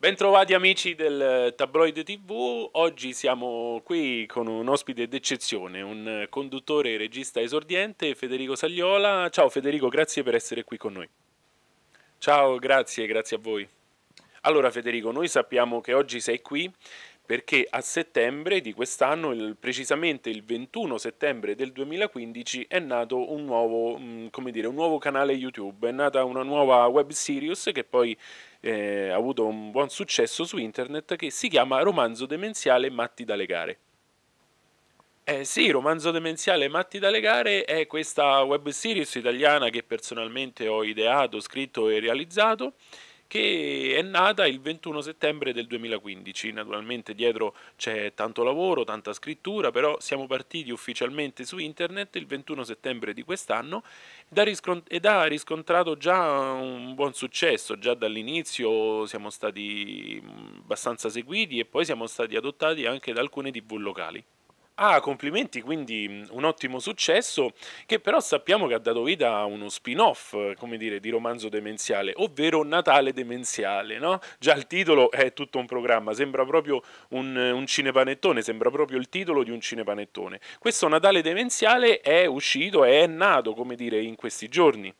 Bentrovati amici del eh, Tabloid TV, oggi siamo qui con un ospite d'eccezione, un conduttore e regista esordiente, Federico Sagliola. Ciao Federico, grazie per essere qui con noi. Ciao, grazie, grazie a voi. Allora Federico, noi sappiamo che oggi sei qui perché a settembre di quest'anno, il, precisamente il 21 settembre del 2015, è nato un nuovo, mm, dire, un nuovo, canale YouTube, è nata una nuova web series che poi eh, ha avuto un buon successo su internet che si chiama Romanzo Demenziale Matti da Legare. Eh sì, Romanzo Demenziale Matti da Legare è questa web series italiana che personalmente ho ideato, scritto e realizzato che è nata il 21 settembre del 2015. Naturalmente dietro c'è tanto lavoro, tanta scrittura, però siamo partiti ufficialmente su internet il 21 settembre di quest'anno ed ha riscontrato già un buon successo, già dall'inizio siamo stati abbastanza seguiti e poi siamo stati adottati anche da alcune tv locali. Ah, complimenti, quindi mm, un ottimo successo che però sappiamo che ha dato vita a uno spin-off, eh, come dire, di romanzo demenziale, ovvero Natale demenziale, no? Già il titolo è tutto un programma, sembra proprio un, eh, un cinepanettone, sembra proprio il titolo di un cinepanettone. Questo Natale demenziale è uscito, è nato, come dire, in questi giorni.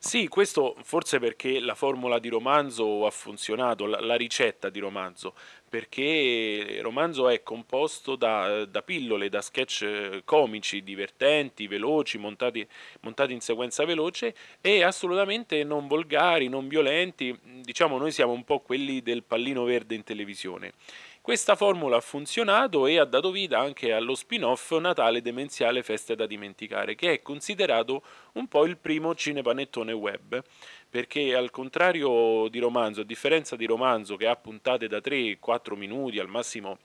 Sì, questo forse perché la formula di romanzo ha funzionato, la, la, ricetta di romanzo perché il romanzo è composto da, da, pillole, da sketch eh, comici, divertenti, veloci, montati, montati, in sequenza veloce e assolutamente non volgari, non violenti, diciamo noi siamo un po' quelli del pallino verde in televisione. Questa formula ha funzionato e ha dato vita anche allo spin-off Natale Demenziale Feste da Dimenticare, che è considerato un po' il primo cinepanettone web perché al contrario di romanzo, a differenza di romanzo che ha puntate da 3-4 minuti, al massimo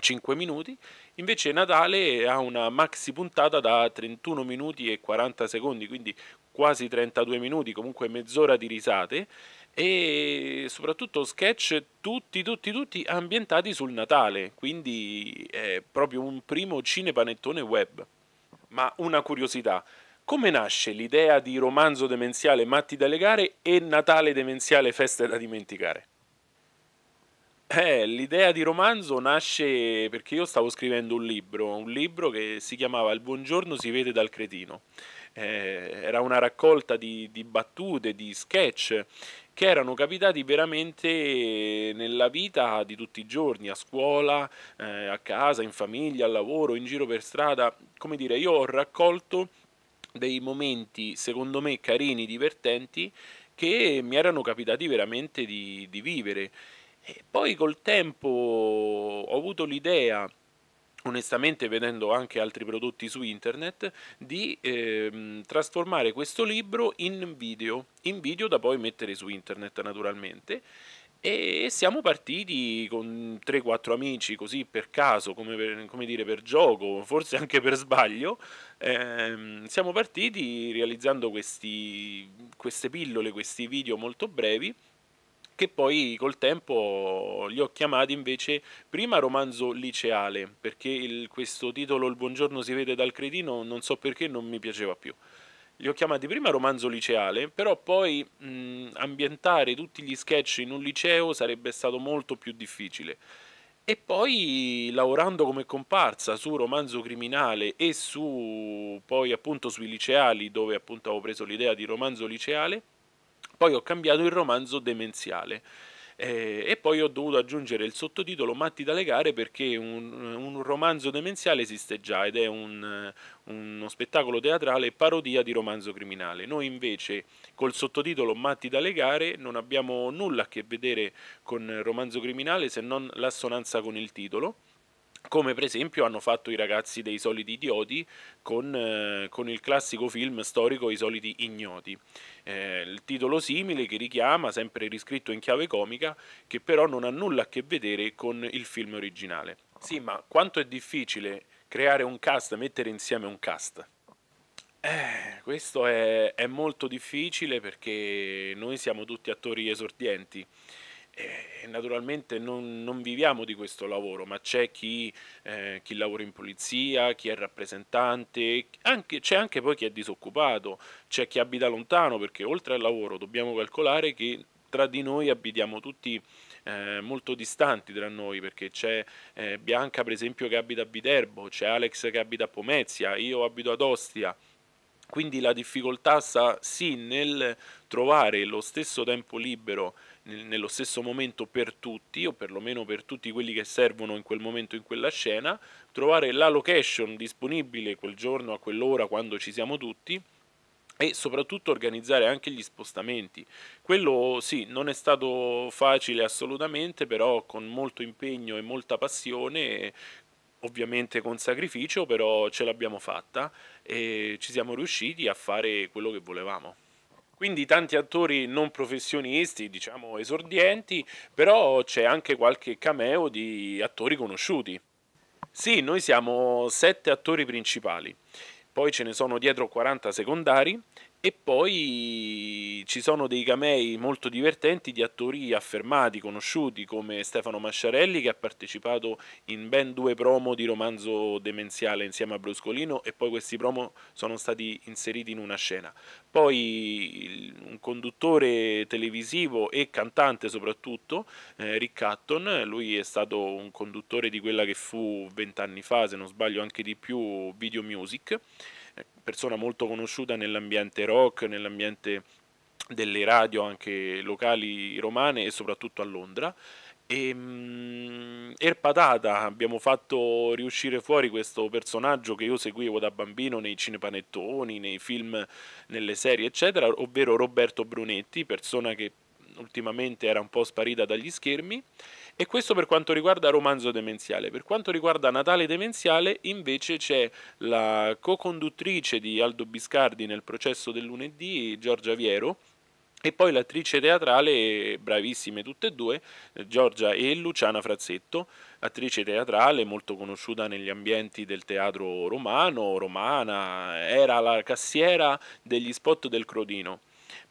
5 minuti, invece Natale ha una maxi puntata da 31 minuti e 40 secondi, quindi quasi 32 minuti, comunque mezz'ora di risate e soprattutto sketch tutti, tutti, tutti ambientati sul Natale, quindi è proprio un primo cinepanettone web. Ma una curiosità, come nasce l'idea di romanzo demenziale Matti da legare e Natale demenziale Feste da dimenticare? Eh, l'idea di romanzo nasce perché io stavo scrivendo un libro, un libro che si chiamava Il buongiorno si vede dal cretino. Eh, era una raccolta di, di, battute, di sketch che erano capitati veramente nella vita di tutti i giorni, a scuola, eh, a casa, in famiglia, al lavoro, in giro per strada. Come dire, io ho raccolto dei momenti secondo me carini, divertenti, che mi erano capitati veramente di, di vivere. E poi col tempo ho avuto l'idea onestamente vedendo anche altri prodotti su internet, di ehm, trasformare questo libro in video, in video da poi mettere su internet naturalmente. E siamo partiti con 3-4 amici così per caso, come, per, come, dire per gioco, forse anche per sbaglio. Ehm, siamo partiti realizzando questi, queste pillole, questi video molto brevi che poi col tempo li ho chiamati invece prima romanzo liceale, perché il, questo titolo Il buongiorno si vede dal cretino non so perché non mi piaceva più li ho chiamati prima romanzo liceale, però poi mh, ambientare tutti gli sketch in un liceo sarebbe stato molto più difficile. E poi lavorando come comparsa su romanzo criminale e su poi appunto sui liceali, dove appunto avevo preso l'idea di romanzo liceale, poi ho cambiato il romanzo demenziale eh, e poi ho dovuto aggiungere il sottotitolo Matti da legare perché un, un romanzo demenziale esiste già ed è un, uno spettacolo teatrale parodia di romanzo criminale. Noi invece col sottotitolo Matti da legare non abbiamo nulla a che vedere con romanzo criminale se non l'assonanza con il titolo come per esempio hanno fatto i ragazzi dei soliti idioti con, eh, con il classico film storico I soliti ignoti. Eh, il titolo simile che richiama, sempre riscritto in chiave comica, che però non ha nulla a che vedere con il film originale. Sì, ma quanto è difficile creare un cast, mettere insieme un cast? Eh, questo è, è molto difficile perché noi siamo tutti attori esordienti eh, e naturalmente non, non, viviamo di questo lavoro, ma c'è chi, eh, chi lavora in polizia, chi è rappresentante, anche, c'è anche poi chi è disoccupato, c'è chi abita lontano, perché oltre al lavoro dobbiamo calcolare che tra di noi abitiamo tutti eh, molto distanti tra noi, perché c'è eh, Bianca per esempio che abita a Viterbo, c'è Alex che abita a Pomezia, io abito ad Ostia. Quindi la difficoltà sta sì nel trovare lo stesso tempo libero nello stesso momento per tutti, o perlomeno per tutti quelli che servono in quel momento in quella scena, trovare la location disponibile quel giorno a quell'ora quando ci siamo tutti e soprattutto organizzare anche gli spostamenti. Quello sì, non è stato facile assolutamente, però con molto impegno e molta passione, ovviamente con sacrificio, però ce l'abbiamo fatta e ci siamo riusciti a fare quello che volevamo. Quindi tanti attori non professionisti, diciamo esordienti, però c'è anche qualche cameo di attori conosciuti. Sì, noi siamo sette attori principali, poi ce ne sono dietro 40 secondari e poi ci sono dei camei molto divertenti di attori affermati, conosciuti, come Stefano Masciarelli che ha partecipato in ben due promo di romanzo demenziale insieme a Bruscolino e poi questi promo sono stati inseriti in una scena. Poi un conduttore televisivo e cantante soprattutto, eh, Rick Hatton, lui è stato un conduttore di quella che fu vent'anni fa, se non sbaglio anche di più, Video Music persona molto conosciuta nell'ambiente rock, nell'ambiente delle radio anche locali romane e soprattutto a Londra. E, ehm, er Patata abbiamo fatto riuscire fuori questo personaggio che io seguivo da bambino nei cinepanettoni, nei film, nelle serie, eccetera, ovvero Roberto Brunetti, persona che ultimamente era un po' sparita dagli schermi e questo per quanto riguarda romanzo demenziale. Per quanto riguarda Natale demenziale, invece c'è la co-conduttrice di Aldo Biscardi nel processo del lunedì, Giorgia Viero, e poi l'attrice teatrale, bravissime tutte e due, Giorgia e Luciana Frazzetto, attrice teatrale molto conosciuta negli ambienti del teatro romano, romana, era la cassiera degli spot del Crodino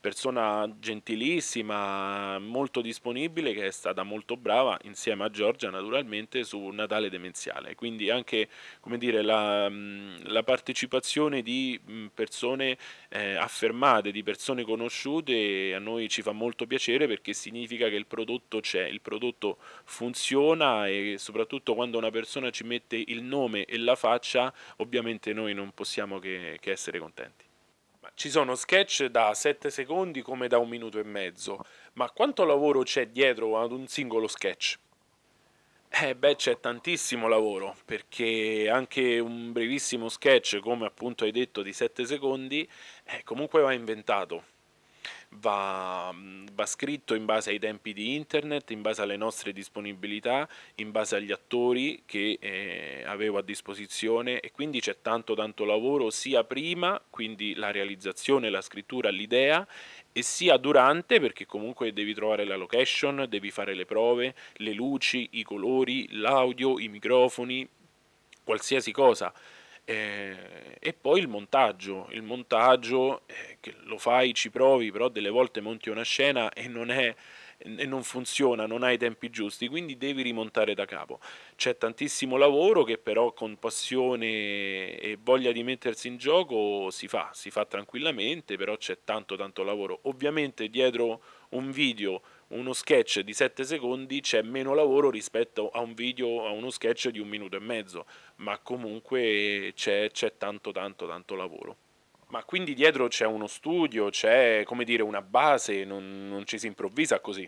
persona gentilissima, molto disponibile, che è stata molto brava insieme a Giorgia naturalmente su Natale Demenziale. Quindi anche come dire, la, la partecipazione di persone eh, affermate, di persone conosciute, a noi ci fa molto piacere perché significa che il prodotto c'è, il prodotto funziona e soprattutto quando una persona ci mette il nome e la faccia, ovviamente noi non possiamo che, che essere contenti ci sono sketch da 7 secondi come da un minuto e mezzo, ma quanto lavoro c'è dietro ad un singolo sketch? Eh beh, c'è tantissimo lavoro, perché anche un brevissimo sketch, come appunto hai detto, di 7 secondi, eh, comunque va inventato va, va, scritto in base ai tempi di internet, in base alle nostre disponibilità, in base agli attori che eh, avevo a disposizione e quindi c'è tanto tanto lavoro sia prima, quindi la realizzazione, la scrittura, l'idea e sia durante perché comunque devi trovare la location, devi fare le prove, le luci, i colori, l'audio, i microfoni, qualsiasi cosa. Eh, e poi il montaggio, il montaggio eh, che lo fai, ci provi, però delle volte monti una scena e non, è, e non funziona, non hai i tempi giusti, quindi devi rimontare da capo. C'è tantissimo lavoro che però con passione e voglia di mettersi in gioco si fa, si fa tranquillamente, però c'è tanto tanto lavoro. Ovviamente dietro un video uno sketch di 7 secondi c'è meno lavoro rispetto a un video, a uno sketch di un minuto e mezzo, ma comunque c'è, c'è tanto tanto tanto lavoro. Ma quindi dietro c'è uno studio, c'è come dire una base, non, non ci si improvvisa così.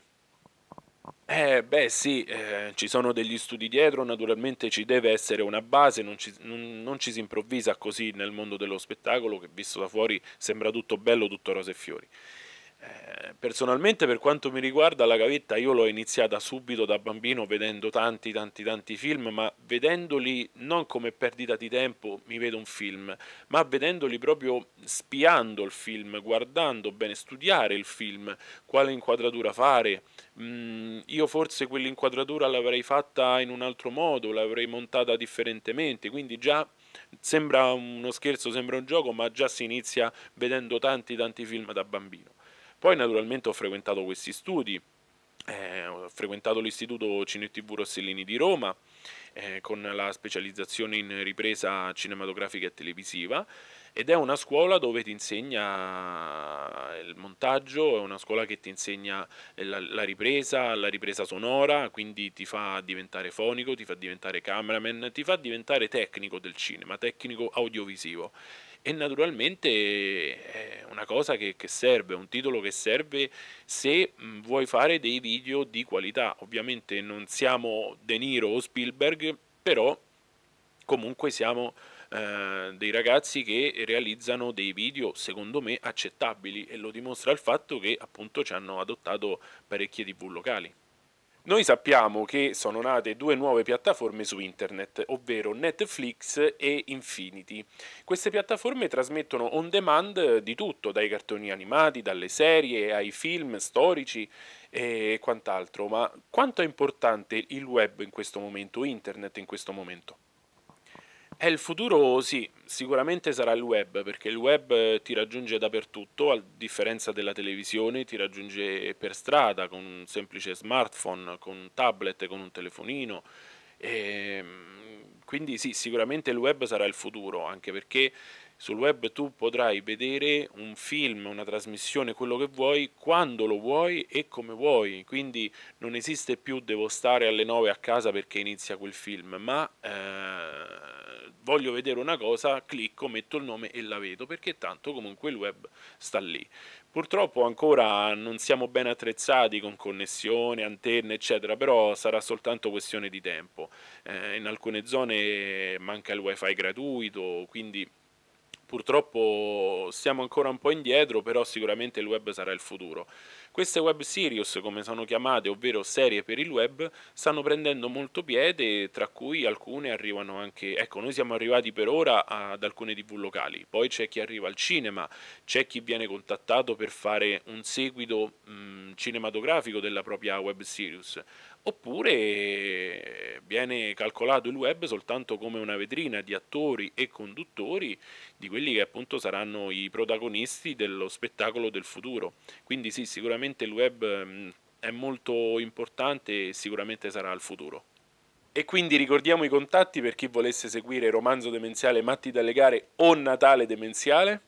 Eh, beh sì, eh, ci sono degli studi dietro, naturalmente ci deve essere una base, non ci, non, non ci, si improvvisa così nel mondo dello spettacolo che visto da fuori sembra tutto bello, tutto rose e fiori. Eh, personalmente per quanto mi riguarda la gavetta io l'ho iniziata subito da bambino vedendo tanti tanti tanti film ma vedendoli non come perdita di tempo mi vedo un film ma vedendoli proprio spiando il film guardando bene studiare il film quale inquadratura fare mm, io forse quell'inquadratura l'avrei fatta in un altro modo l'avrei montata differentemente quindi già sembra uno scherzo sembra un gioco ma già si inizia vedendo tanti tanti film da bambino poi naturalmente ho frequentato questi studi, eh, ho frequentato l'Istituto Cine TV Rossellini di Roma eh, con la specializzazione in ripresa cinematografica e televisiva ed è una scuola dove ti insegna il montaggio, è una scuola che ti insegna la, la, ripresa, la ripresa sonora, quindi ti fa diventare fonico, ti fa diventare cameraman, ti fa diventare tecnico del cinema, tecnico audiovisivo e naturalmente eh, è una cosa che, che serve, un titolo che serve se mm, vuoi fare dei video di qualità. Ovviamente non siamo De Niro o Spielberg, però comunque siamo eh, dei ragazzi che realizzano dei video secondo me accettabili e lo dimostra il fatto che appunto ci hanno adottato parecchie tv locali. Noi sappiamo che sono nate due nuove piattaforme su internet, ovvero Netflix e Infinity. Queste piattaforme trasmettono on demand di tutto, dai cartoni animati, dalle serie ai film storici e quant'altro, ma quanto è importante il web in questo momento, internet in questo momento? Eh, il futuro sì, sicuramente sarà il web, perché il web ti raggiunge dappertutto, a differenza della televisione, ti raggiunge per strada, con un semplice smartphone, con un tablet, con un telefonino. E, ehm, quindi sì, sicuramente il web sarà il futuro, anche perché sul web tu potrai vedere un film, una trasmissione, quello che vuoi, quando lo vuoi e come vuoi. Quindi non esiste più devo stare alle 9 a casa perché inizia quel film, ma eh, voglio vedere una cosa, clicco, metto il nome e la vedo, perché tanto comunque il web sta lì. Purtroppo ancora non siamo ben attrezzati con connessione, antenne, eccetera, però sarà soltanto questione di tempo. Eh, in alcune zone manca il wifi gratuito, quindi Purtroppo siamo ancora un po' indietro, però sicuramente il web sarà il futuro. Queste web series, come sono chiamate, ovvero serie per il web, stanno prendendo molto piede, tra cui alcune arrivano anche... Ecco, noi siamo arrivati per ora ad alcune tv locali, poi c'è chi arriva al cinema, c'è chi viene contattato per fare un seguito mh, cinematografico della propria web series oppure eh, viene calcolato il web soltanto come una vetrina di attori e conduttori di quelli che appunto saranno i protagonisti dello spettacolo del futuro. Quindi sì, sicuramente il web mm, è molto importante e sicuramente sarà il futuro. E quindi ricordiamo i contatti per chi volesse seguire Romanzo Demenziale Matti dalle Gare o Natale Demenziale.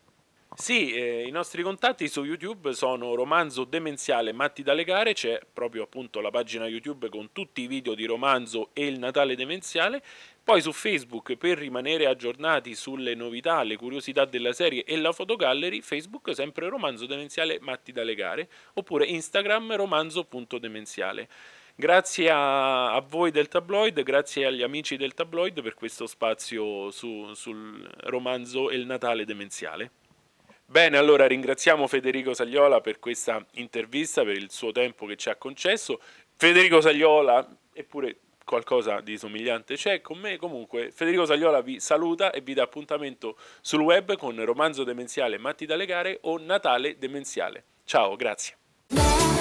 Sì, eh, i nostri contatti su YouTube sono Romanzo Demenziale Matti dalle Gare, c'è proprio appunto la pagina YouTube con tutti i video di Romanzo e il Natale Demenziale. Poi su Facebook per rimanere aggiornati sulle novità, le curiosità della serie e la fotogallery, Facebook sempre Romanzo Demenziale Matti dalle Gare, oppure Instagram romanzo.demenziale. Grazie a, a, voi del tabloid, grazie agli amici del tabloid per questo spazio su, sul romanzo e il Natale demenziale. Bene, allora ringraziamo Federico Sagliola per questa intervista, per il suo tempo che ci ha concesso. Federico Sagliola, eppure qualcosa di somigliante c'è con me. Comunque, Federico Sagliola vi saluta e vi dà appuntamento sul web con Romanzo Demenziale Matti dalle Gare o Natale Demenziale. Ciao, grazie.